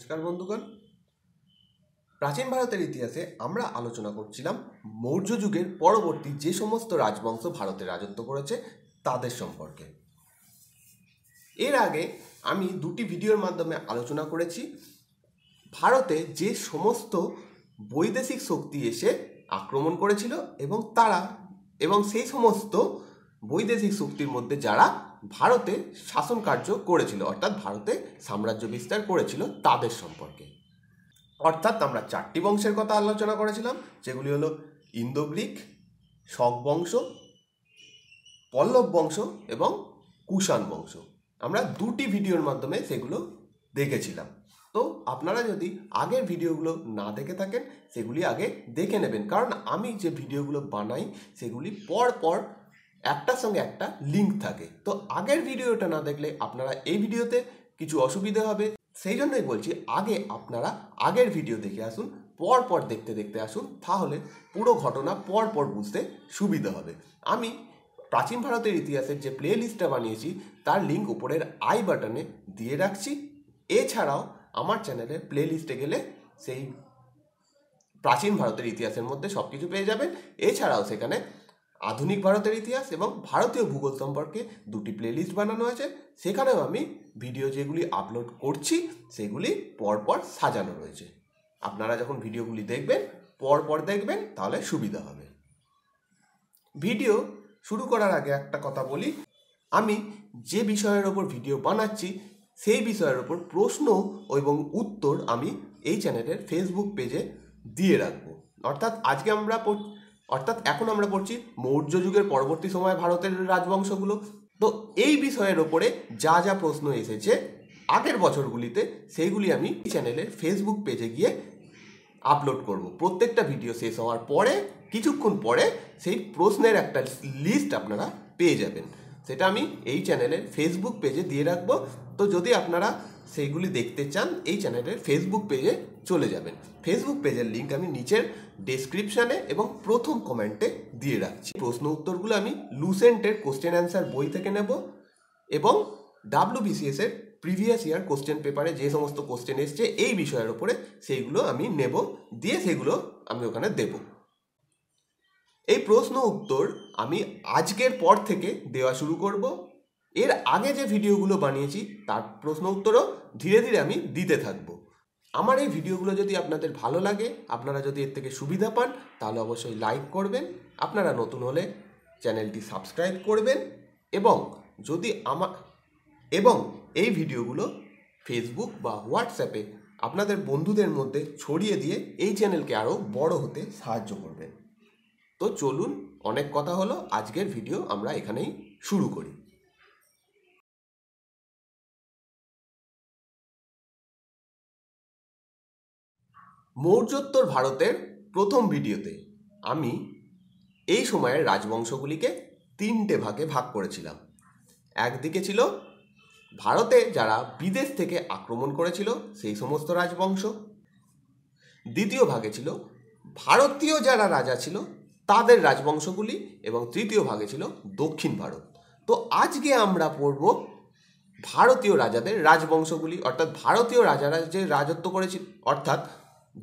নমস্কার বন্ধুগণ প্রাচীন ভারতের ইতিহাসে আমরা আলোচনা করছিলাম মৌর্য যুগের পরবর্তী যে সমস্ত রাজবংশ ভারতে রাজত্ব করেছে তাদের সম্পর্কে এর আগে আমি দুটি ভিডিওর মাধ্যমে আলোচনা করেছি ভারতে যে সমস্ত বৈদেশিক শক্তি এসে আক্রমণ করেছিল এবং তারা এবং সেই সমস্ত বৈদেশিক শক্তির মধ্যে যারা ভারতে শাসন কার্য করেছিল অর্থাৎ ভারতে সাম্রাজ্য বিস্তার করেছিল তাদের সম্পর্কে অর্থাৎ আমরা চারটি বংশের কথা আলোচনা করেছিলাম যেগুলি হলো ইন্দো গ্রিক শক বংশ পল্লব বংশ এবং কুষাণ বংশ আমরা দুটি ভিডিওর মাধ্যমে সেগুলো দেখেছিলাম তো আপনারা যদি আগের ভিডিওগুলো না দেখে থাকেন সেগুলি আগে দেখে নেবেন কারণ আমি যে ভিডিওগুলো বানাই সেগুলি পর পর একটার সঙ্গে একটা লিঙ্ক থাকে তো আগের ভিডিওটা না দেখলে আপনারা এই ভিডিওতে কিছু অসুবিধে হবে সেই জন্যই বলছি আগে আপনারা আগের ভিডিও দেখে আসুন পর পর দেখতে দেখতে আসুন তাহলে পুরো ঘটনা পর পর বুঝতে সুবিধা হবে আমি প্রাচীন ভারতের ইতিহাসের যে প্লে লিস্টটা বানিয়েছি তার লিঙ্ক উপরের আই বাটনে দিয়ে রাখছি এছাড়াও আমার চ্যানেলে প্লে লিস্টে গেলে সেই প্রাচীন ভারতের ইতিহাসের মধ্যে সব কিছু পেয়ে যাবেন এছাড়াও সেখানে আধুনিক ভারতের ইতিহাস এবং ভারতীয় ভূগোল সম্পর্কে দুটি প্লেলিস্ট বানানো আছে সেখানেও আমি ভিডিও যেগুলি আপলোড করছি সেগুলি পরপর সাজানো রয়েছে আপনারা যখন ভিডিওগুলি দেখবেন পরপর দেখবেন তাহলে সুবিধা হবে ভিডিও শুরু করার আগে একটা কথা বলি আমি যে বিষয়ের ওপর ভিডিও বানাচ্ছি সেই বিষয়ের ওপর প্রশ্ন এবং উত্তর আমি এই চ্যানেলের ফেসবুক পেজে দিয়ে রাখবো অর্থাৎ আজকে আমরা অর্থাৎ এখন আমরা পড়ছি মৌর্য যুগের পরবর্তী সময়ে ভারতের রাজবংশগুলো তো এই বিষয়ের ওপরে যা যা প্রশ্ন এসেছে আগের বছরগুলিতে সেইগুলি আমি চ্যানেলের ফেসবুক পেজে গিয়ে আপলোড করব প্রত্যেকটা ভিডিও শেষ হওয়ার পরে কিছুক্ষণ পরে সেই প্রশ্নের একটা লিস্ট আপনারা পেয়ে যাবেন সেটা আমি এই চ্যানেলের ফেসবুক পেজে দিয়ে রাখবো তো যদি আপনারা সেইগুলি দেখতে চান এই চ্যানেলের ফেসবুক পেজে চলে যাবেন ফেসবুক পেজের লিঙ্ক আমি নিচের ডেসক্রিপশানে এবং প্রথম কমেন্টে দিয়ে রাখছি প্রশ্ন উত্তরগুলো আমি লুসেন্টের কোশ্চেন অ্যান্সার বই থেকে নেব এবং ডাব্লিউবিসিএস এর প্রিভিয়াস ইয়ার কোশ্চেন পেপারে যে সমস্ত কোশ্চেন এসছে এই বিষয়ের ওপরে সেইগুলো আমি নেব দিয়ে সেগুলো আমি ওখানে দেবো এই প্রশ্ন উত্তর আমি আজকের পর থেকে দেওয়া শুরু করব এর আগে যে ভিডিওগুলো বানিয়েছি তার প্রশ্ন উত্তরও ধীরে ধীরে আমি দিতে থাকব আমার এই ভিডিওগুলো যদি আপনাদের ভালো লাগে আপনারা যদি এর থেকে সুবিধা পান তাহলে অবশ্যই লাইক করবেন আপনারা নতুন হলে চ্যানেলটি সাবস্ক্রাইব করবেন এবং যদি আমার এবং এই ভিডিওগুলো ফেসবুক বা হোয়াটসঅ্যাপে আপনাদের বন্ধুদের মধ্যে ছড়িয়ে দিয়ে এই চ্যানেলকে আরও বড় হতে সাহায্য করবেন তো চলুন অনেক কথা হলো আজকের ভিডিও আমরা এখানেই শুরু করি মৌর্যোত্তর ভারতের প্রথম ভিডিওতে আমি এই সময়ের রাজবংশগুলিকে তিনটে ভাগে ভাগ করেছিলাম একদিকে ছিল ভারতে যারা বিদেশ থেকে আক্রমণ করেছিল সেই সমস্ত রাজবংশ দ্বিতীয় ভাগে ছিল ভারতীয় যারা রাজা ছিল তাদের রাজবংশগুলি এবং তৃতীয় ভাগে ছিল দক্ষিণ ভারত তো আজকে আমরা পড়ব ভারতীয় রাজাদের রাজবংশগুলি অর্থাৎ ভারতীয় রাজারা যে রাজত্ব করেছিল অর্থাৎ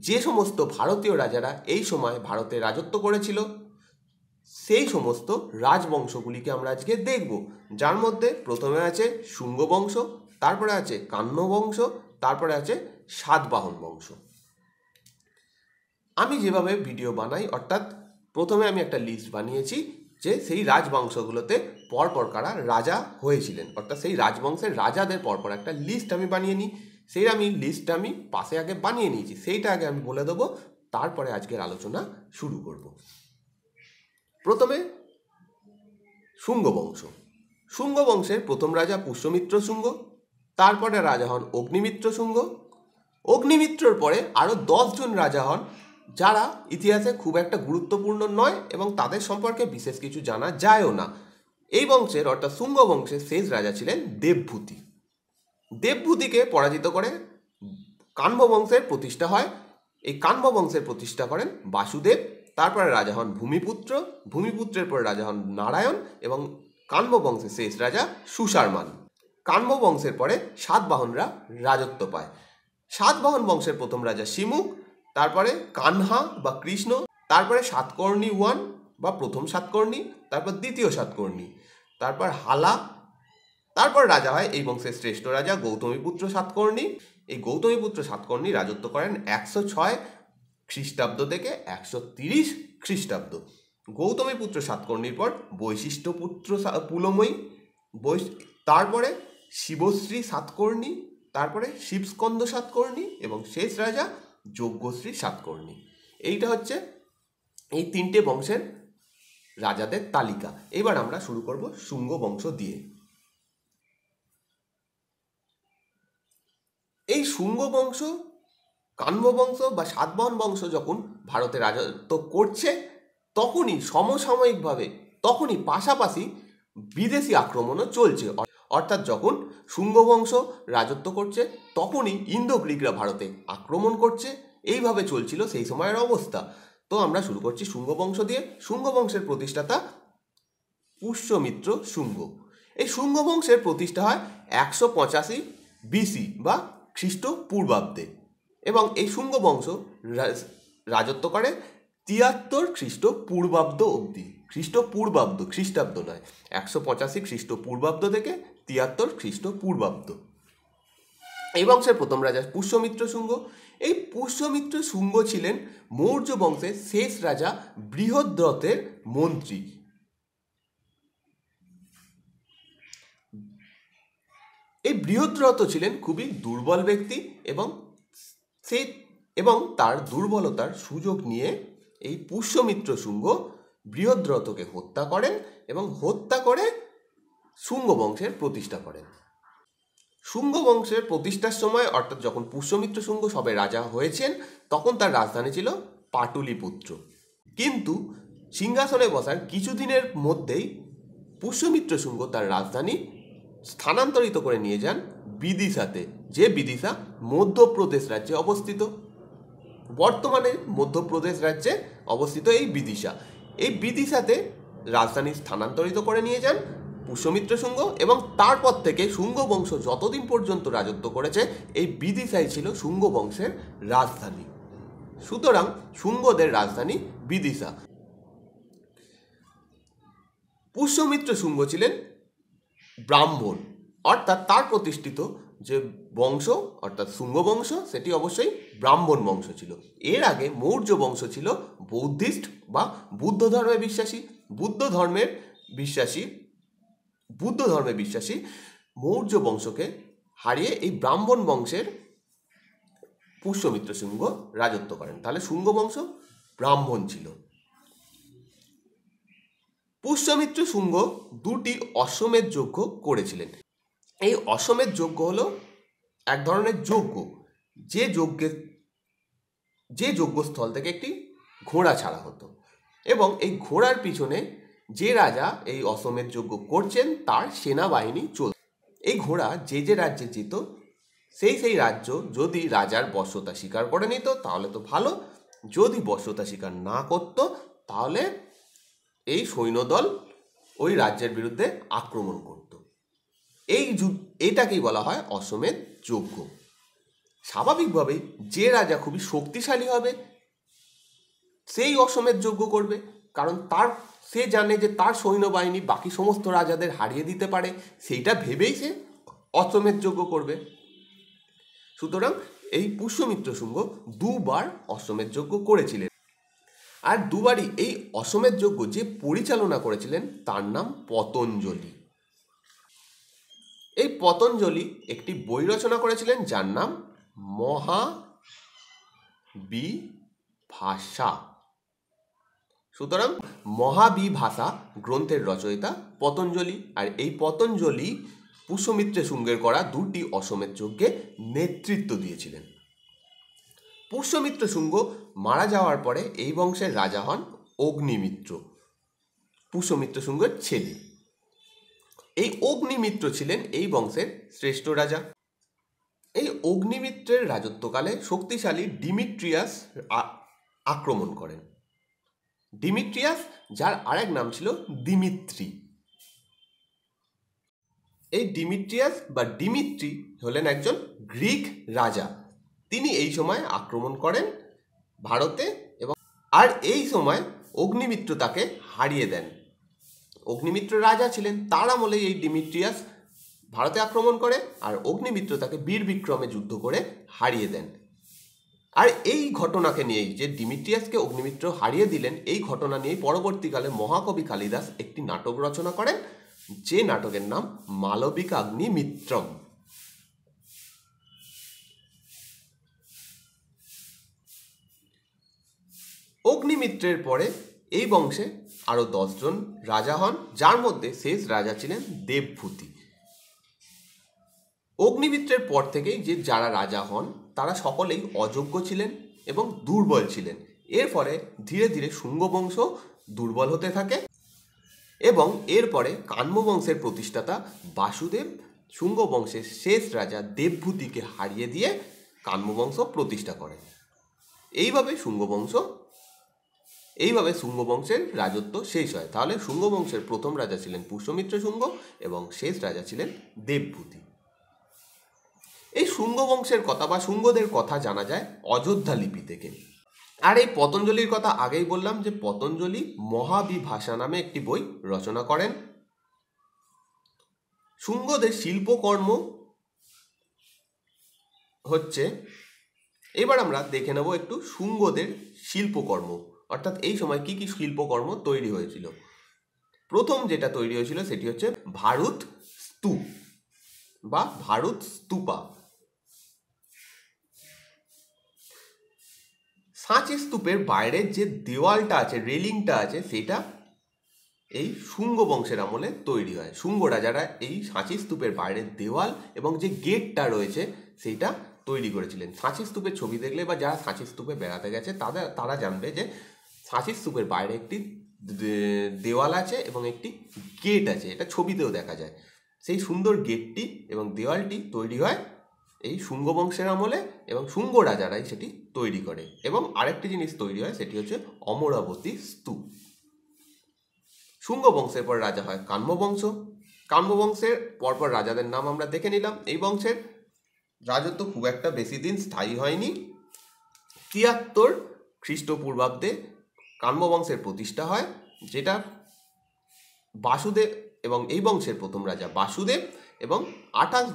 যে সমস্ত ভারতীয় রাজারা এই সময় ভারতে রাজত্ব করেছিল সেই সমস্ত রাজবংশগুলিকে আমরা আজকে দেখব যার মধ্যে প্রথমে আছে শুঙ্গ বংশ তারপরে আছে কান্ন বংশ তারপরে আছে সাতবাহন বংশ আমি যেভাবে ভিডিও বানাই অর্থাৎ প্রথমে আমি একটা লিস্ট বানিয়েছি যে সেই রাজবংশগুলোতে পরপর কারা রাজা হয়েছিলেন অর্থাৎ সেই রাজবংশের রাজাদের পরপর একটা লিস্ট আমি বানিয়ে নিই সেই আমি লিস্ট আমি পাশে আগে বানিয়ে নিয়েছি সেইটা আগে আমি বলে দেবো তারপরে আজকের আলোচনা শুরু করব প্রথমে শুঙ্গ বংশ শুঙ্গ বংশের প্রথম রাজা পুষ্যমিত্র শুঙ্গ তারপরে রাজা হন অগ্নিমিত্র শুঙ্গ অগ্নিমিত্রর পরে আরও দশজন রাজা হন যারা ইতিহাসে খুব একটা গুরুত্বপূর্ণ নয় এবং তাদের সম্পর্কে বিশেষ কিছু জানা যায়ও না এই বংশের অর্থাৎ শুঙ্গ বংশের শেষ রাজা ছিলেন দেবভূতি দেবভূতিকে পরাজিত করে কানভ বংশের প্রতিষ্ঠা হয় এই কানভ বংশের প্রতিষ্ঠা করেন বাসুদেব তারপরে রাজা হন ভূমিপুত্র ভূমিপুত্রের পরে রাজা হন নারায়ণ এবং কানভ বংশের শেষ রাজা সুশারমান কানভ বংশের পরে সাতবাহনরা রাজত্ব পায় সাতবাহন বংশের প্রথম রাজা শিমুখ তারপরে কানহা বা কৃষ্ণ তারপরে সাতকর্ণী ওয়ান বা প্রথম সাতকর্ণী তারপর দ্বিতীয় সাতকর্ণী তারপর হালা তারপর রাজা হয় এই বংশের শ্রেষ্ঠ রাজা গৌতমীপুত্র সাতকর্ণী এই গৌতমীপুত্র সাতকর্ণী রাজত্ব করেন একশো ছয় খ্রিস্টাব্দ থেকে একশো তিরিশ খ্রিস্টাব্দ গৌতমীপুত্র সাতকর্ণীর পর বৈশিষ্ট্যপুত্র পুলময়ী বৈ তারপরে শিবশ্রী সাতকর্ণী তারপরে শিবস্কন্দ সাতকর্ণী এবং শেষ রাজা যজ্ঞশ্রী সাতকর্ণী এইটা হচ্ছে এই তিনটে বংশের রাজাদের তালিকা এবার আমরা শুরু করব শুঙ্গ বংশ দিয়ে এই শুঙ্গ বংশ কান্ম বংশ বা সাতবাহন বংশ যখন ভারতে রাজত্ব করছে তখনই সমসাময়িকভাবে তখনই পাশাপাশি বিদেশি আক্রমণও চলছে অর্থাৎ যখন শুঙ্গবংশ রাজত্ব করছে তখনই ইন্দো গ্রিকরা ভারতে আক্রমণ করছে এইভাবে চলছিল সেই সময়ের অবস্থা তো আমরা শুরু করছি শুঙ্গবংশ দিয়ে শুঙ্গবংশের প্রতিষ্ঠাতা পুষ্যমিত্র শুঙ্গ এই শুঙ্গবংশের প্রতিষ্ঠা হয় একশো পঁচাশি বিসি বা খ্রিস্টপূর্বাব্দে এবং এই শুঙ্গবংশ রাজত্ব করে তিয়াত্তর খ্রিস্টপূর্বাব্দ অবধি খ্রিস্টপূর্বাব্দ খ্রিস্টাব্দ নয় একশো পঁচাশি খ্রিস্টপূর্বাব্দ থেকে তিয়াত্তর খ্রিস্টপূর্বাব্দ এই বংশের প্রথম রাজা পুষ্যমিত্র শুঙ্গ এই পুষ্যমিত্র শুঙ্গ ছিলেন মৌর্য বংশের শেষ রাজা বৃহদ্রথের মন্ত্রী এই বৃহদ্রথ ছিলেন খুবই দুর্বল ব্যক্তি এবং সে এবং তার দুর্বলতার সুযোগ নিয়ে এই পুষ্যমিত্র শুঙ্গ বৃহদ্রথকে হত্যা করেন এবং হত্যা করে শুঙ্গ বংশের প্রতিষ্ঠা করেন শুঙ্গ বংশের প্রতিষ্ঠার সময় অর্থাৎ যখন পুষ্যমিত্র শুঙ্গ সবে রাজা হয়েছেন তখন তার রাজধানী ছিল পাটুলিপুত্র কিন্তু সিংহাসনে বসার কিছুদিনের মধ্যেই পুষ্যমিত্র শুঙ্গ তার রাজধানী স্থানান্তরিত করে নিয়ে যান বিদিশাতে যে বিদিশা মধ্যপ্রদেশ রাজ্যে অবস্থিত বর্তমানে মধ্যপ্রদেশ রাজ্যে অবস্থিত এই বিদিশা এই বিদিশাতে রাজধানী স্থানান্তরিত করে নিয়ে যান পুষ্যমিত্র শুঙ্গ এবং তারপর থেকে শুঙ্গ বংশ যতদিন পর্যন্ত রাজত্ব করেছে এই বিদিশাই ছিল শুঙ্গ বংশের রাজধানী সুতরাং শুঙ্গদের রাজধানী বিদিশা পুষ্যমিত্র শুঙ্গ ছিলেন ব্রাহ্মণ অর্থাৎ তার প্রতিষ্ঠিত যে বংশ অর্থাৎ শুঙ্গ বংশ সেটি অবশ্যই ব্রাহ্মণ বংশ ছিল এর আগে মৌর্য বংশ ছিল বৌদ্ধিস্ট বা বুদ্ধ ধর্মে বিশ্বাসী বুদ্ধ ধর্মের বিশ্বাসী বুদ্ধ ধর্মে বিশ্বাসী মৌর্য বংশকে হারিয়ে এই ব্রাহ্মণ বংশের পুষ্যমিত্র শুঙ্গ রাজত্ব করেন তাহলে শুঙ্গ বংশ ব্রাহ্মণ ছিল পুষ্যমিত্র শুঙ্গ দুটি অশ্বমেধ যজ্ঞ করেছিলেন এই অশ্বমেধ যজ্ঞ হলো এক ধরনের যজ্ঞ যে যজ্ঞের যে যজ্ঞস্থল থেকে একটি ঘোড়া ছাড়া হতো এবং এই ঘোড়ার পিছনে যে রাজা এই অসমের যজ্ঞ করছেন তার সেনাবাহিনী চল এই ঘোড়া যে যে রাজ্যে জিত সেই সেই রাজ্য যদি রাজার বশ্যতা স্বীকার করে নিত তাহলে তো ভালো যদি বশ্যতা স্বীকার না করত তাহলে এই সৈন্যদল ওই রাজ্যের বিরুদ্ধে আক্রমণ করত এই এটাকেই বলা হয় অসমের যজ্ঞ স্বাভাবিকভাবেই যে রাজা খুবই শক্তিশালী হবে সেই অসমের যজ্ঞ করবে কারণ তার সে জানে যে তার সৈন্যবাহিনী বাকি সমস্ত রাজাদের হারিয়ে দিতে পারে সেইটা ভেবেই সে অশ্বমেধ যজ্ঞ করবে সুতরাং এই পুষ্যমিত্র শুঙ্গ দুবার অশ্বমেধ যজ্ঞ করেছিলেন আর দুবারই এই অশ্বমেধ যজ্ঞ যে পরিচালনা করেছিলেন তার নাম পতঞ্জলি এই পতঞ্জলি একটি বই রচনা করেছিলেন যার নাম মহা বি ভাষা সুতরাং মহাবিভাষা গ্রন্থের রচয়িতা পতঞ্জলি আর এই পতঞ্জলি পুষ্যমিত্রে শুঙ্গের করা দুটি অসমের যজ্ঞে নেতৃত্ব দিয়েছিলেন পুষ্যমিত্র শুঙ্গ মারা যাওয়ার পরে এই বংশের রাজা হন অগ্নিমিত্র পুষ্যমিত্র শুঙ্গের ছেলে এই অগ্নিমিত্র ছিলেন এই বংশের শ্রেষ্ঠ রাজা এই অগ্নিমিত্রের রাজত্বকালে শক্তিশালী ডিমিট্রিয়াস আক্রমণ করেন ডিমিট্রিয়াস যার আরেক নাম ছিল দিমিত্রি এই ডিমিট্রিয়াস বা ডিমিত্রি হলেন একজন গ্রিক রাজা তিনি এই সময় আক্রমণ করেন ভারতে এবং আর এই সময় অগ্নিমিত্র তাকে হারিয়ে দেন অগ্নিমিত্র রাজা ছিলেন তার আমলেই এই ডিমিট্রিয়াস ভারতে আক্রমণ করে আর অগ্নিমিত্র তাকে বীর বিক্রমে যুদ্ধ করে হারিয়ে দেন আর এই ঘটনাকে নিয়েই যে ডিমিট্রিয়াসকে অগ্নিমিত্র হারিয়ে দিলেন এই ঘটনা নিয়েই পরবর্তীকালে মহাকবি কালিদাস একটি নাটক রচনা করেন যে নাটকের নাম মালবিক অগ্নিমিত্রম অগ্নিমিত্রের পরে এই বংশে আরও দশজন রাজা হন যার মধ্যে শেষ রাজা ছিলেন দেবভূতি অগ্নিমিত্রের পর থেকেই যে যারা রাজা হন তারা সকলেই অযোগ্য ছিলেন এবং দুর্বল ছিলেন এর ফলে ধীরে ধীরে শুঙ্গ বংশ দুর্বল হতে থাকে এবং এরপরে কান্মবংশের প্রতিষ্ঠাতা বাসুদেব শুঙ্গ বংশের শেষ রাজা দেবভূতিকে হারিয়ে দিয়ে কান্মবংশ প্রতিষ্ঠা করেন এইভাবে শুঙ্গ বংশ এইভাবে শুঙ্গ বংশের রাজত্ব শেষ হয় তাহলে শুঙ্গ বংশের প্রথম রাজা ছিলেন পুষ্যমিত্র শুঙ্গ এবং শেষ রাজা ছিলেন দেবভূতি এই শুঙ্গ বংশের কথা বা শুঙ্গদের কথা জানা যায় অযোধ্যা লিপি থেকে আর এই পতঞ্জলির কথা আগেই বললাম যে পতঞ্জলি মহাবিভাষা নামে একটি বই রচনা করেন শুঙ্গদের শিল্পকর্ম হচ্ছে এবার আমরা দেখে নেব একটু শুঙ্গদের শিল্পকর্ম অর্থাৎ এই সময় কি কি শিল্পকর্ম তৈরি হয়েছিল প্রথম যেটা তৈরি হয়েছিল সেটি হচ্ছে ভারত স্তূপ বা ভারত স্তূপা সাঁচি স্তূপের বাইরের যে দেওয়ালটা আছে রেলিংটা আছে সেটা এই শুঙ্গ বংশের আমলে তৈরি হয় শুঙ্গ রাজারা এই সাঁচি স্তূপের বাইরের দেওয়াল এবং যে গেটটা রয়েছে সেটা তৈরি করেছিলেন সাঁচি স্তূপের ছবি দেখলে বা যারা সাঁচি স্তূপে বেড়াতে গেছে তাদের তারা জানবে যে সাঁচি স্তূপের বাইরে একটি দেওয়াল আছে এবং একটি গেট আছে এটা ছবিতেও দেখা যায় সেই সুন্দর গেটটি এবং দেওয়ালটি তৈরি হয় এই শুঙ্গ বংশের আমলে এবং শুঙ্গ রাজারাই সেটি তৈরি করে এবং আরেকটি জিনিস তৈরি হয় সেটি হচ্ছে অমরাবতী স্তূপ শুঙ্গ বংশের পর রাজা হয় কাম্য বংশ কাম্য বংশের পরপর রাজাদের নাম আমরা দেখে নিলাম এই বংশের রাজত্ব খুব একটা বেশি দিন স্থায়ী হয়নি তিয়াত্তর খ্রিস্টপূর্বাব্দে কাম্য বংশের প্রতিষ্ঠা হয় যেটা বাসুদেব এবং এই বংশের প্রথম রাজা বাসুদেব এবং আঠাশ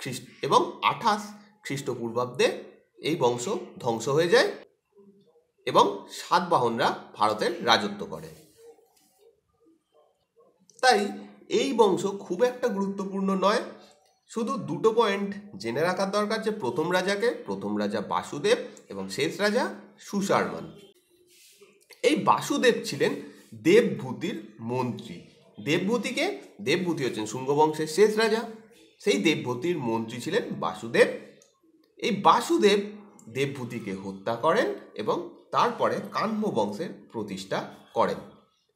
খ্রিস্ট এবং আঠাশ খ্রিস্টপূর্বাব্দে এই বংশ ধ্বংস হয়ে যায় এবং সাতবাহনরা ভারতের রাজত্ব করে তাই এই বংশ খুব একটা গুরুত্বপূর্ণ নয় শুধু দুটো পয়েন্ট জেনে রাখার দরকার যে প্রথম রাজাকে প্রথম রাজা বাসুদেব এবং শেষ রাজা সুশারমান এই বাসুদেব ছিলেন দেবভূতির মন্ত্রী দেবভূতিকে দেবভূতি হচ্ছেন শুঙ্গবংশের শেষ রাজা সেই দেবভূতির মন্ত্রী ছিলেন বাসুদেব এই বাসুদেব দেবভূতিকে হত্যা করেন এবং তারপরে কান্ম বংশের প্রতিষ্ঠা করেন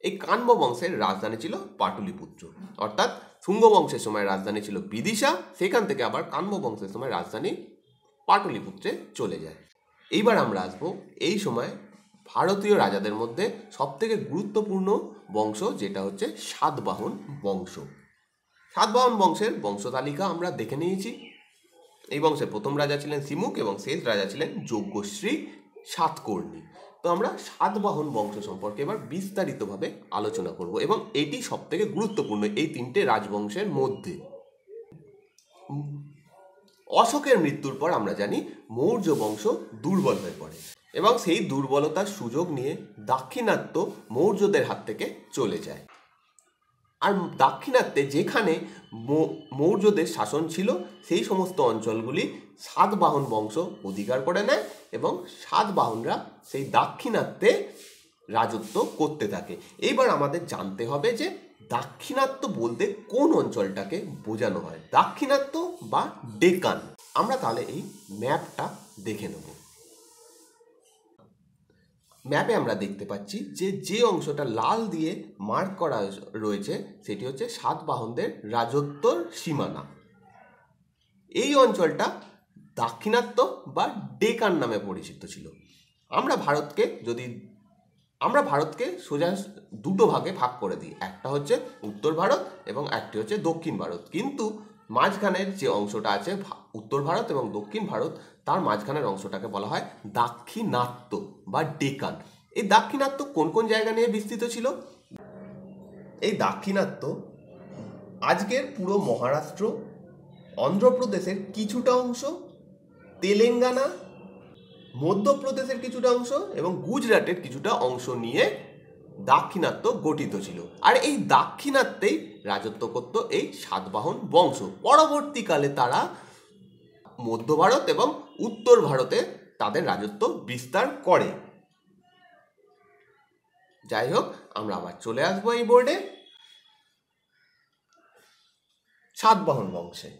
এই কান্ম বংশের রাজধানী ছিল পাটলিপুত্র অর্থাৎ শুঙ্গ বংশের সময় রাজধানী ছিল বিদিশা সেখান থেকে আবার কান্ম বংশের সময় রাজধানী পাটলিপুত্রে চলে যায় এইবার আমরা আসবো এই সময় ভারতীয় রাজাদের মধ্যে সবথেকে গুরুত্বপূর্ণ বংশ যেটা হচ্ছে সাতবাহন বংশ সাতবাহন বংশের বংশ তালিকা আমরা দেখে নিয়েছি এই বংশের প্রথম রাজা ছিলেন সিমুক এবং শেষ রাজা ছিলেন যজ্ঞশ্রী সাতকর্ণী তো আমরা সাতবাহন বংশ সম্পর্কে এবার বিস্তারিতভাবে আলোচনা করব এবং এটি সবথেকে গুরুত্বপূর্ণ এই তিনটে রাজবংশের মধ্যে অশোকের মৃত্যুর পর আমরা জানি মৌর্য বংশ দুর্বল হয়ে পড়ে এবং সেই দুর্বলতার সুযোগ নিয়ে দাক্ষিণাত্য মৌর্যদের হাত থেকে চলে যায় আর দাক্ষিণাত্যে যেখানে মৌর্যদের শাসন ছিল সেই সমস্ত অঞ্চলগুলি সাতবাহন বংশ অধিকার করে নেয় এবং সাতবাহনরা সেই দাক্ষিণাত্যে রাজত্ব করতে থাকে এইবার আমাদের জানতে হবে যে দাক্ষিণাত্য বলতে কোন অঞ্চলটাকে বোঝানো হয় দাক্ষিণাত্য বা ডেকান আমরা তাহলে এই ম্যাপটা দেখে নেবো ম্যাপে আমরা দেখতে পাচ্ছি যে যে অংশটা লাল দিয়ে মার্ক করা রয়েছে সেটি হচ্ছে সাতবাহনদের রাজত্বর সীমানা এই অঞ্চলটা দাক্ষিণাত্য বা ডেকান নামে পরিচিত ছিল আমরা ভারতকে যদি আমরা ভারতকে সোজা দুটো ভাগে ভাগ করে দিই একটা হচ্ছে উত্তর ভারত এবং একটি হচ্ছে দক্ষিণ ভারত কিন্তু মাঝখানের যে অংশটা আছে উত্তর ভারত এবং দক্ষিণ ভারত তার মাঝখানের অংশটাকে বলা হয় দাক্ষিণাত্য বা ডেকান এই দাক্ষিণাত্য কোন কোন জায়গা নিয়ে বিস্তৃত ছিল এই দাক্ষিণাত্য আজকের পুরো মহারাষ্ট্র অন্ধ্রপ্রদেশের কিছুটা অংশ তেলেঙ্গানা মধ্যপ্রদেশের কিছুটা অংশ এবং গুজরাটের কিছুটা অংশ নিয়ে দাক্ষিণাত্য গঠিত ছিল আর এই দাক্ষিণাত্যেই রাজত্ব করত এই সাতবাহন বংশ পরবর্তীকালে তারা মধ্য ভারত এবং উত্তর ভারতে তাদের রাজত্ব বিস্তার করে যাই হোক আমরা আবার চলে আসবো এই বোর্ডে সাতবাহন বংশে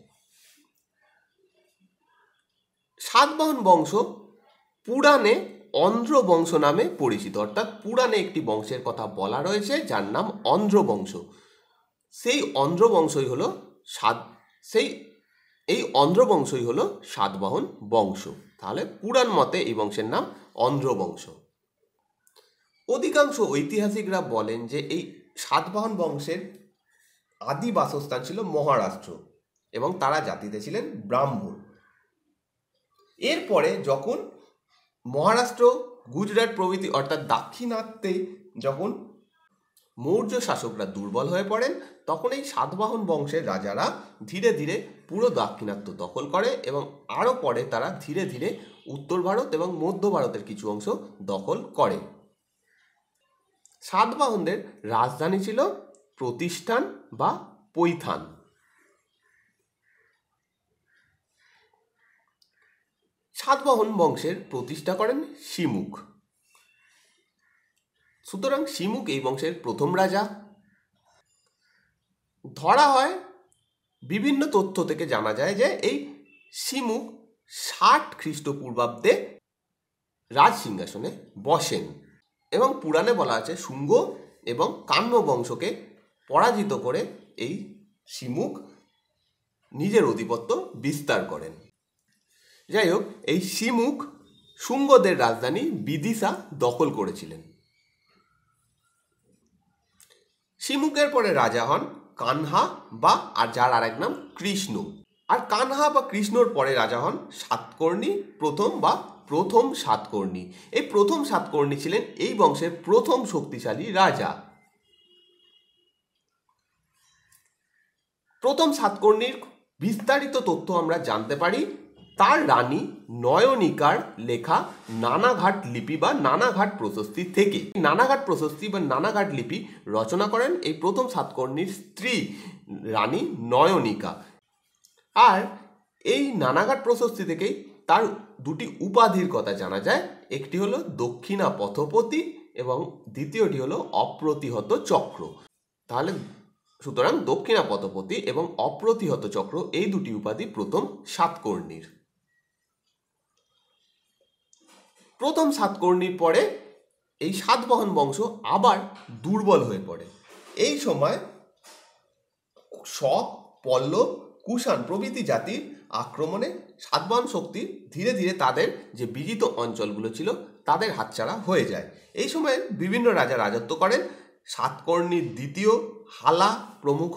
সাতবাহন বংশ পুরাণে অন্ধ্র বংশ নামে পরিচিত অর্থাৎ পুরাণে একটি বংশের কথা বলা রয়েছে যার নাম অন্ধ্র বংশ সেই অন্ধ্র বংশই হলো সাত সেই এই অন্ধ্রবংশই হলো সাতবাহন বংশ তাহলে পুরাণ মতে এই বংশের নাম অন্ধ্রবংশ অধিকাংশ ঐতিহাসিকরা বলেন যে এই সাতবাহন বংশের আদি বাসস্থান ছিল মহারাষ্ট্র এবং তারা জাতিতে ছিলেন ব্রাহ্মণ এরপরে যখন মহারাষ্ট্র গুজরাট প্রভৃতি অর্থাৎ দাক্ষিণাত্যে যখন মৌর্য শাসকরা দুর্বল হয়ে পড়েন তখন এই সাতবাহন বংশের রাজারা ধীরে ধীরে পুরো দাক্ষিণাত্য দখল করে এবং আরও পরে তারা ধীরে ধীরে উত্তর ভারত এবং মধ্য ভারতের কিছু অংশ দখল করে সাতবাহনদের রাজধানী ছিল প্রতিষ্ঠান বা পৈথান সাতবাহন বংশের প্রতিষ্ঠা করেন শিমুখ সুতরাং শিমুক এই বংশের প্রথম রাজা ধরা হয় বিভিন্ন তথ্য থেকে জানা যায় যে এই শিমুক ষাট খ্রিস্টপূর্বাব্দে রাজ সিংহাসনে বসেন এবং পুরাণে বলা আছে শুঙ্গ এবং কান্ন বংশকে পরাজিত করে এই শিমুক নিজের আধিপত্য বিস্তার করেন যাই হোক এই শিমুক শুঙ্গদের রাজধানী বিদিশা দখল করেছিলেন শিমুকের পরে রাজা হন কানহা বা আর যার আরেক নাম কৃষ্ণ আর কানহা বা কৃষ্ণর পরে রাজা হন সাতকর্ণী প্রথম বা প্রথম সাতকর্ণী এই প্রথম সাতকর্ণী ছিলেন এই বংশের প্রথম শক্তিশালী রাজা প্রথম সাতকর্ণীর বিস্তারিত তথ্য আমরা জানতে পারি তার রানী নয়নিকার লেখা নানাঘাট লিপি বা নানাঘাট প্রশস্তি থেকে নানাঘাট প্রশস্তি বা নানাঘাট লিপি রচনা করেন এই প্রথম সাতকর্ণীর স্ত্রী রানী নয়নিকা আর এই নানাঘাট প্রশস্তি থেকেই তার দুটি উপাধির কথা জানা যায় একটি হলো দক্ষিণা পথপতি এবং দ্বিতীয়টি হলো অপ্রতিহত চক্র তাহলে সুতরাং দক্ষিণা পথপতি এবং অপ্রতিহত চক্র এই দুটি উপাধি প্রথম সাতকর্ণীর প্রথম সাতকর্ণীর পরে এই সাতবাহন বংশ আবার দুর্বল হয়ে পড়ে এই সময় শক পল্লব কুষাণ প্রভৃতি জাতির আক্রমণে সাতবাহন শক্তি ধীরে ধীরে তাদের যে বিজিত অঞ্চলগুলো ছিল তাদের হাতছাড়া হয়ে যায় এই সময় বিভিন্ন রাজা রাজত্ব করেন সাতকর্ণীর দ্বিতীয় হালা প্রমুখ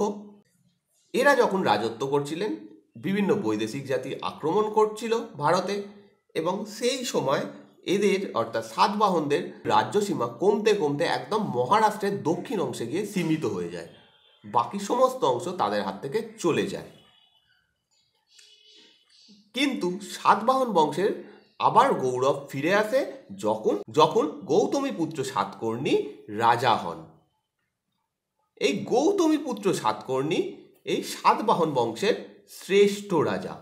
এরা যখন রাজত্ব করছিলেন বিভিন্ন বৈদেশিক জাতি আক্রমণ করছিল ভারতে এবং সেই সময় এদের অর্থাৎ সাতবাহনদের রাজ্যসীমা কমতে কমতে একদম মহারাষ্ট্রের দক্ষিণ অংশে গিয়ে সীমিত হয়ে যায় বাকি সমস্ত অংশ তাদের হাত থেকে চলে যায় কিন্তু সাতবাহন বংশের আবার গৌরব ফিরে আসে যখন যখন গৌতমী পুত্র সাতকর্ণী রাজা হন এই গৌতমী পুত্র সাতকর্ণী এই সাতবাহন বংশের শ্রেষ্ঠ রাজা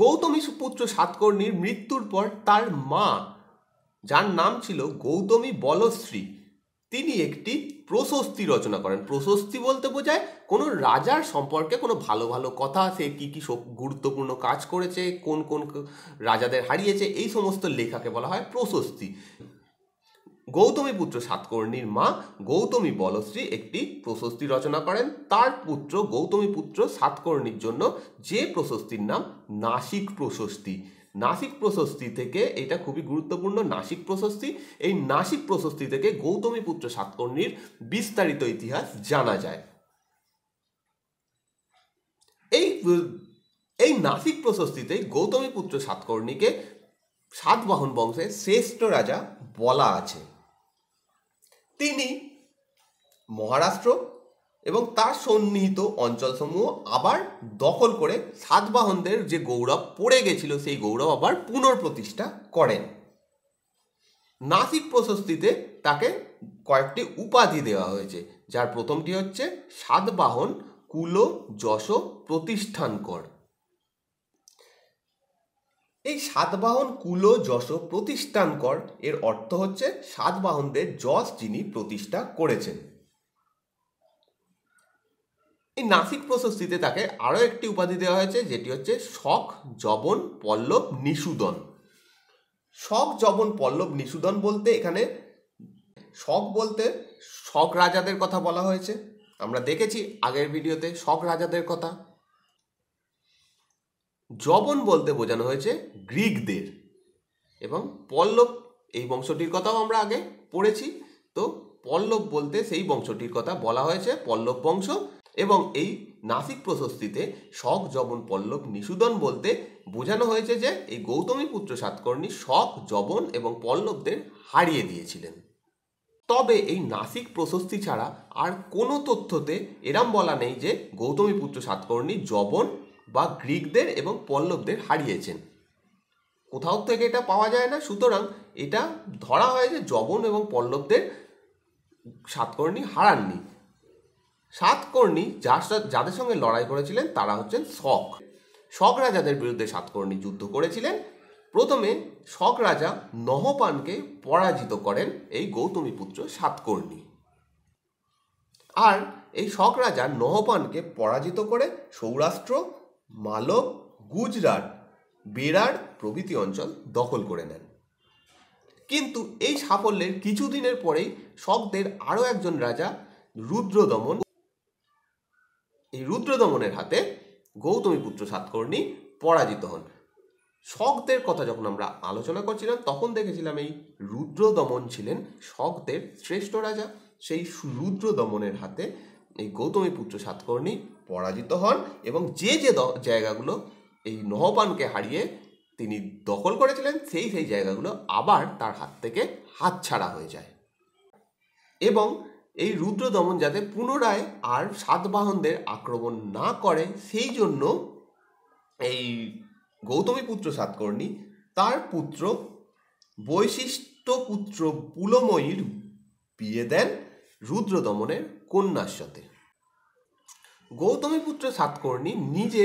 গৌতমী সুপুত্র সাতকর্ণীর মৃত্যুর পর তার মা যার নাম ছিল গৌতমী বলশ্রী তিনি একটি প্রশস্তি রচনা করেন প্রশস্তি বলতে বোঝায় কোনো রাজার সম্পর্কে কোনো ভালো ভালো কথা সে কী কী গুরুত্বপূর্ণ কাজ করেছে কোন কোন রাজাদের হারিয়েছে এই সমস্ত লেখাকে বলা হয় প্রশস্তি গৌতমী পুত্র সাতকর্ণীর মা গৌতমী বলশ্রী একটি প্রশস্তি রচনা করেন তার পুত্র গৌতমী পুত্র সাতকর্ণীর জন্য যে প্রশস্তির নাম নাসিক প্রশস্তি নাসিক প্রশস্তি থেকে এটা খুবই গুরুত্বপূর্ণ নাসিক প্রশস্তি এই নাসিক প্রশস্তি থেকে গৌতমী পুত্র সাতকর্ণীর বিস্তারিত ইতিহাস জানা যায় এই এই নাসিক প্রশস্তিতে গৌতমী পুত্র সাতকর্ণীকে সাতবাহন বংশের শ্রেষ্ঠ রাজা বলা আছে তিনি মহারাষ্ট্র এবং তার সন্নিহিত অঞ্চলসমূহ আবার দখল করে সাতবাহনদের যে গৌরব পড়ে গেছিল সেই গৌরব আবার পুনর্প্রতিষ্ঠা করেন নাসিক প্রশস্তিতে তাকে কয়েকটি উপাধি দেওয়া হয়েছে যার প্রথমটি হচ্ছে সাতবাহন কুল যশ প্রতিষ্ঠান কর এই সাতবাহন কুল যশ প্রতিষ্ঠান কর এর অর্থ হচ্ছে সাতবাহনদের যশ যিনি প্রতিষ্ঠা করেছেন এই নাসিক প্রশস্তিতে তাকে আরও একটি উপাধি দেওয়া হয়েছে যেটি হচ্ছে শখ জবন পল্লব নিষুদন শখ জবন পল্লব নিষুদন বলতে এখানে শখ বলতে শখ রাজাদের কথা বলা হয়েছে আমরা দেখেছি আগের ভিডিওতে শখ রাজাদের কথা জবন বলতে বোঝানো হয়েছে গ্রিকদের এবং পল্লব এই বংশটির কথাও আমরা আগে পড়েছি তো পল্লব বলতে সেই বংশটির কথা বলা হয়েছে পল্লব বংশ এবং এই নাসিক প্রশস্তিতে শক জবন পল্লব নিষুদন বলতে বোঝানো হয়েছে যে এই গৌতমী পুত্র সাতকর্ণী শক জবন এবং পল্লবদের হারিয়ে দিয়েছিলেন তবে এই নাসিক প্রশস্তি ছাড়া আর কোনো তথ্যতে এরাম বলা নেই যে গৌতমী পুত্র সাতকর্ণী জবন বা গ্রিকদের এবং পল্লবদের হারিয়েছেন কোথাও থেকে এটা পাওয়া যায় না সুতরাং এটা ধরা হয় যে জবন এবং পল্লবদের সাতকর্ণী হারাননি সাতকর্ণী যার যাদের সঙ্গে লড়াই করেছিলেন তারা হচ্ছেন শক শক রাজাদের বিরুদ্ধে সাতকর্ণী যুদ্ধ করেছিলেন প্রথমে শক রাজা নহপানকে পরাজিত করেন এই গৌতমী পুত্র সাতকর্ণী আর এই শক রাজা নহপানকে পরাজিত করে সৌরাষ্ট্র মালব গুজরাট বেরার প্রভৃতি অঞ্চল দখল করে নেন কিন্তু এই সাফল্যের কিছুদিনের পরেই শকদের আরও একজন রাজা রুদ্রদমন এই রুদ্রদমনের হাতে গৌতমীপুত্র সাতকর্ণী পরাজিত হন শকদের কথা যখন আমরা আলোচনা করছিলাম তখন দেখেছিলাম এই রুদ্রদমন ছিলেন শকদের শ্রেষ্ঠ রাজা সেই রুদ্রদমনের হাতে এই গৌতমী পুত্র সাতকর্ণী পরাজিত হন এবং যে যে জায়গাগুলো এই নহপানকে হারিয়ে তিনি দখল করেছিলেন সেই সেই জায়গাগুলো আবার তার হাত থেকে হাতছাড়া হয়ে যায় এবং এই রুদ্র দমন যাতে পুনরায় আর সাতবাহনদের আক্রমণ না করে সেই জন্য এই গৌতমী পুত্র সাতকর্ণী তার পুত্র বৈশিষ্ট্য পুত্র পুলময়ীর বিয়ে দেন রুদ্র দমনের কন্যার সাথে গৌতমী পুত্র সাতকর্ণী নিজে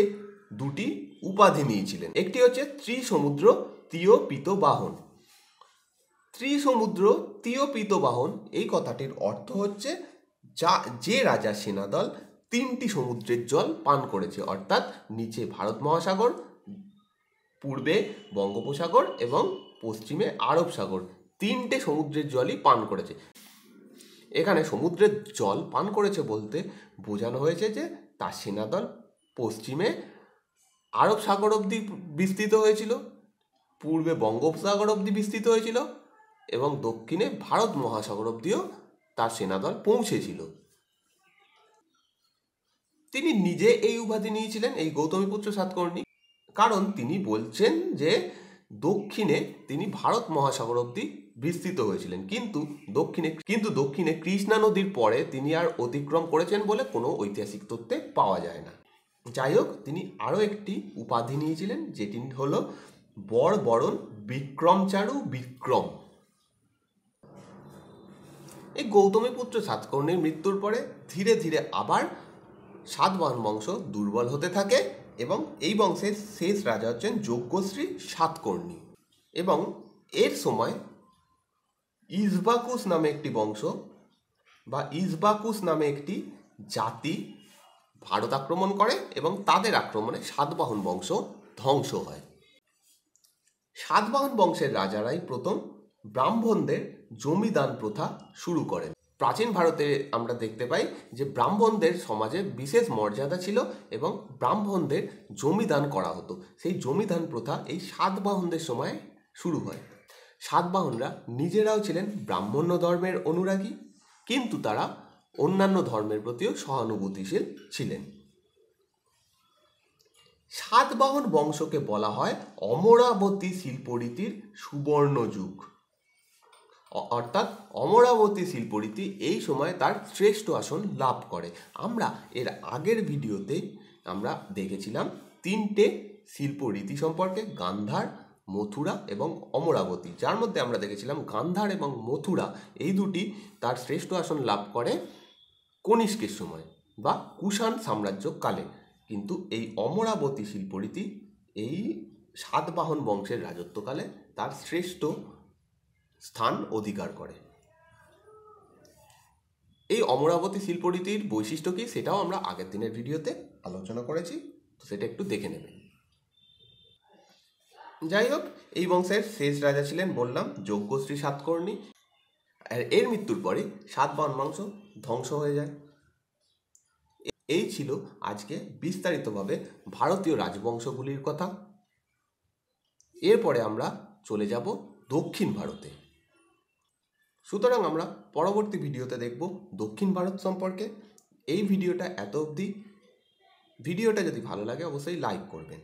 দুটি উপাধি নিয়েছিলেন একটি হচ্ছে ত্রিসমুদ্র তিয়পিত বাহন ত্রিসমুদ্র তিয়পিত বাহন এই কথাটির অর্থ হচ্ছে যা যে রাজা সেনাদল তিনটি সমুদ্রের জল পান করেছে অর্থাৎ নিচে ভারত মহাসাগর পূর্বে বঙ্গোপসাগর এবং পশ্চিমে আরব সাগর তিনটে সমুদ্রের জলই পান করেছে এখানে সমুদ্রের জল পান করেছে বলতে বোঝানো হয়েছে যে তার সেনাদল পশ্চিমে আরব সাগর অবধি বিস্তৃত হয়েছিল পূর্বে বঙ্গোপসাগর অবধি বিস্তৃত হয়েছিল এবং দক্ষিণে ভারত মহাসাগর অবধিও তার সেনাদল পৌঁছেছিল তিনি নিজে এই উপাধি নিয়েছিলেন এই গৌতমীপুত্র সাতকর্ণী কারণ তিনি বলছেন যে দক্ষিণে তিনি ভারত মহাসাগর অবধি বিস্তৃত হয়েছিলেন কিন্তু দক্ষিণে কিন্তু দক্ষিণে কৃষ্ণা নদীর পরে তিনি আর অতিক্রম করেছেন বলে কোনো ঐতিহাসিক তথ্যে পাওয়া যায় না যাই হোক তিনি আরও একটি উপাধি নিয়েছিলেন যেটি হলো বর বরণ বিক্রমচারু বিক্রম এই গৌতমী পুত্র সাতকর্ণীর মৃত্যুর পরে ধীরে ধীরে আবার সাতবাহন বংশ দুর্বল হতে থাকে এবং এই বংশের শেষ রাজা হচ্ছেন যজ্ঞশ্রী সাতকর্ণী এবং এর সময় ইসবাকুস নামে একটি বংশ বা ইসবাকুস নামে একটি জাতি ভারত আক্রমণ করে এবং তাদের আক্রমণে সাতবাহন বংশ ধ্বংস হয় সাতবাহন বংশের রাজারাই প্রথম ব্রাহ্মণদের জমিদান প্রথা শুরু করেন প্রাচীন ভারতে আমরা দেখতে পাই যে ব্রাহ্মণদের সমাজে বিশেষ মর্যাদা ছিল এবং ব্রাহ্মণদের জমিদান করা হতো সেই জমিদান প্রথা এই সাতবাহনদের সময় শুরু হয় সাতবাহনরা নিজেরাও ছিলেন ব্রাহ্মণ্য ধর্মের অনুরাগী কিন্তু তারা অন্যান্য ধর্মের প্রতিও সহানুভূতিশীল ছিলেন সাতবাহন বংশকে বলা হয় অমরাবতী শিল্পরীতির সুবর্ণ যুগ অর্থাৎ অমরাবতী শিল্পরীতি এই সময় তার শ্রেষ্ঠ আসন লাভ করে আমরা এর আগের ভিডিওতে আমরা দেখেছিলাম তিনটে শিল্পরীতি সম্পর্কে গান্ধার মথুরা এবং অমরাবতী যার মধ্যে আমরা দেখেছিলাম গান্ধার এবং মথুরা এই দুটি তার শ্রেষ্ঠ আসন লাভ করে কনিষ্কের সময় বা কুষাণ সাম্রাজ্যকালে কিন্তু এই অমরাবতী শিল্পরীতি এই সাতবাহন বংশের রাজত্বকালে তার শ্রেষ্ঠ স্থান অধিকার করে এই অমরাবতী শিল্পরীতির বৈশিষ্ট্য কি সেটাও আমরা আগের দিনের ভিডিওতে আলোচনা করেছি তো সেটা একটু দেখে নেবেন যাই হোক এই বংশের শেষ রাজা ছিলেন বললাম যজ্ঞশ্রী সাতকর্ণী আর এর মৃত্যুর পরে সাত বংশ ধ্বংস হয়ে যায় এই ছিল আজকে বিস্তারিতভাবে ভারতীয় রাজবংশগুলির কথা এরপরে আমরা চলে যাব দক্ষিণ ভারতে সুতরাং আমরা পরবর্তী ভিডিওতে দেখব দক্ষিণ ভারত সম্পর্কে এই ভিডিওটা এত অবধি ভিডিওটা যদি ভালো লাগে অবশ্যই লাইক করবেন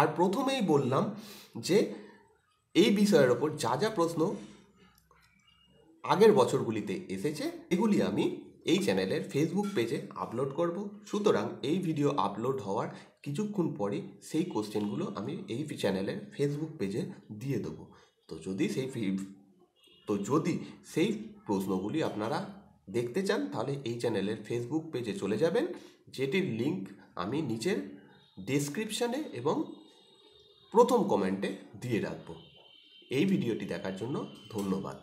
আর প্রথমেই বললাম যে এই বিষয়ের ওপর যা যা প্রশ্ন আগের বছরগুলিতে এসেছে এগুলি আমি এই চ্যানেলের ফেসবুক পেজে আপলোড করব সুতরাং এই ভিডিও আপলোড হওয়ার কিছুক্ষণ পরে সেই কোশ্চেনগুলো আমি এই চ্যানেলের ফেসবুক পেজে দিয়ে দেবো তো যদি সেই তো যদি সেই প্রশ্নগুলি আপনারা দেখতে চান তাহলে এই চ্যানেলের ফেসবুক পেজে চলে যাবেন যেটির লিংক আমি নিচের ডেসক্রিপশানে এবং প্রথম কমেন্টে দিয়ে রাখবো এই ভিডিওটি দেখার জন্য ধন্যবাদ